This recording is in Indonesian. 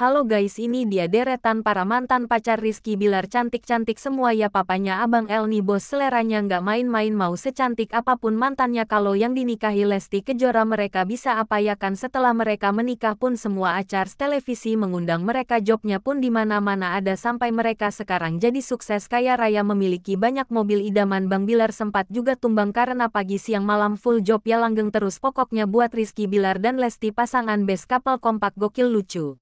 Halo guys ini dia deretan para mantan pacar Rizky Bilar cantik-cantik semua ya papanya Abang nih bos seleranya nggak main-main mau secantik apapun mantannya kalau yang dinikahi Lesti Kejora mereka bisa apa ya kan setelah mereka menikah pun semua acar televisi mengundang mereka jobnya pun di mana-mana ada sampai mereka sekarang jadi sukses kaya raya memiliki banyak mobil idaman Bang Bilar sempat juga tumbang karena pagi siang malam full job ya langgeng terus pokoknya buat Rizky Bilar dan Lesti pasangan best couple kompak gokil lucu.